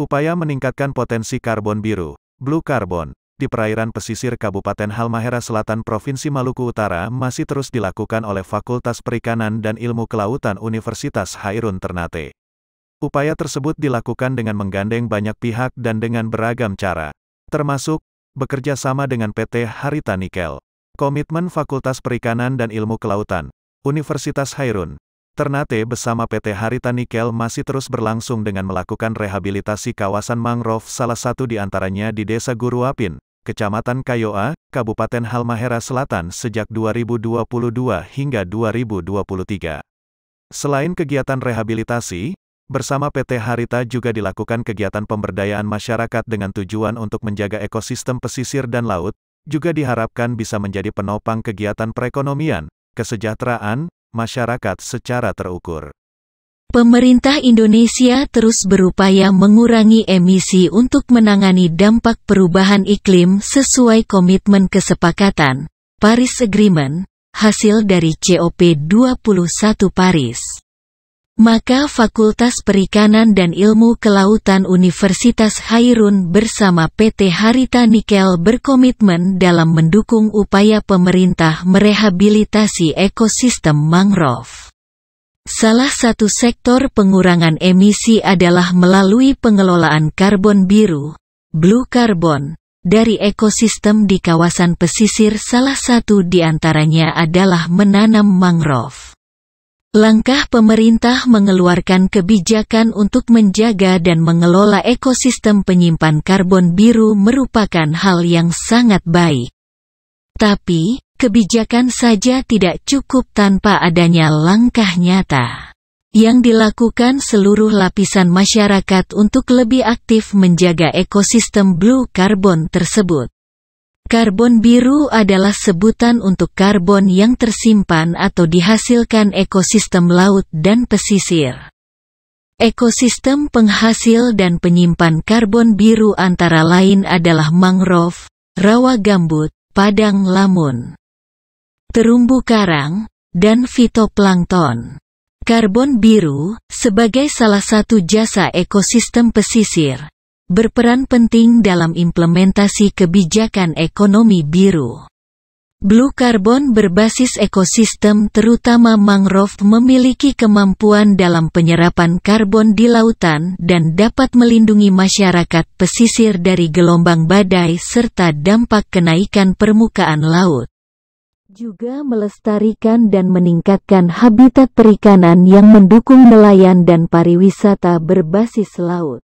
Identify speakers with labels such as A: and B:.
A: Upaya meningkatkan potensi karbon biru, blue carbon, di perairan pesisir Kabupaten Halmahera Selatan Provinsi Maluku Utara masih terus dilakukan oleh Fakultas Perikanan dan Ilmu Kelautan Universitas Hairun Ternate. Upaya tersebut dilakukan dengan menggandeng banyak pihak dan dengan beragam cara, termasuk bekerja sama dengan PT Harita Nikel. Komitmen Fakultas Perikanan dan Ilmu Kelautan, Universitas Hairun, Ternate bersama PT Harita Nikel masih terus berlangsung dengan melakukan rehabilitasi kawasan mangrove salah satu di antaranya di Desa Guruapin, Kecamatan Kayoa, Kabupaten Halmahera Selatan sejak 2022 hingga 2023. Selain kegiatan rehabilitasi, bersama PT Harita juga dilakukan kegiatan pemberdayaan masyarakat dengan tujuan untuk menjaga ekosistem pesisir dan laut, juga diharapkan bisa menjadi penopang kegiatan perekonomian, kesejahteraan, masyarakat secara terukur.
B: Pemerintah Indonesia terus berupaya mengurangi emisi untuk menangani dampak perubahan iklim sesuai komitmen kesepakatan Paris Agreement, hasil dari COP21 Paris. Maka Fakultas Perikanan dan Ilmu Kelautan Universitas Hairun bersama PT Harita Nikel berkomitmen dalam mendukung upaya pemerintah merehabilitasi ekosistem mangrove. Salah satu sektor pengurangan emisi adalah melalui pengelolaan karbon biru, blue carbon, dari ekosistem di kawasan pesisir salah satu di antaranya adalah menanam mangrove. Langkah pemerintah mengeluarkan kebijakan untuk menjaga dan mengelola ekosistem penyimpan karbon biru merupakan hal yang sangat baik. Tapi, kebijakan saja tidak cukup tanpa adanya langkah nyata yang dilakukan seluruh lapisan masyarakat untuk lebih aktif menjaga ekosistem blue carbon tersebut. Karbon biru adalah sebutan untuk karbon yang tersimpan atau dihasilkan ekosistem laut dan pesisir. Ekosistem penghasil dan penyimpan karbon biru antara lain adalah mangrove, rawa gambut, padang lamun, terumbu karang, dan fitoplankton. Karbon biru, sebagai salah satu jasa ekosistem pesisir, berperan penting dalam implementasi kebijakan ekonomi biru. Blue carbon berbasis ekosistem terutama mangrove memiliki kemampuan dalam penyerapan karbon di lautan dan dapat melindungi masyarakat pesisir dari gelombang badai serta dampak kenaikan permukaan laut. Juga melestarikan dan meningkatkan habitat perikanan yang mendukung nelayan dan pariwisata berbasis laut.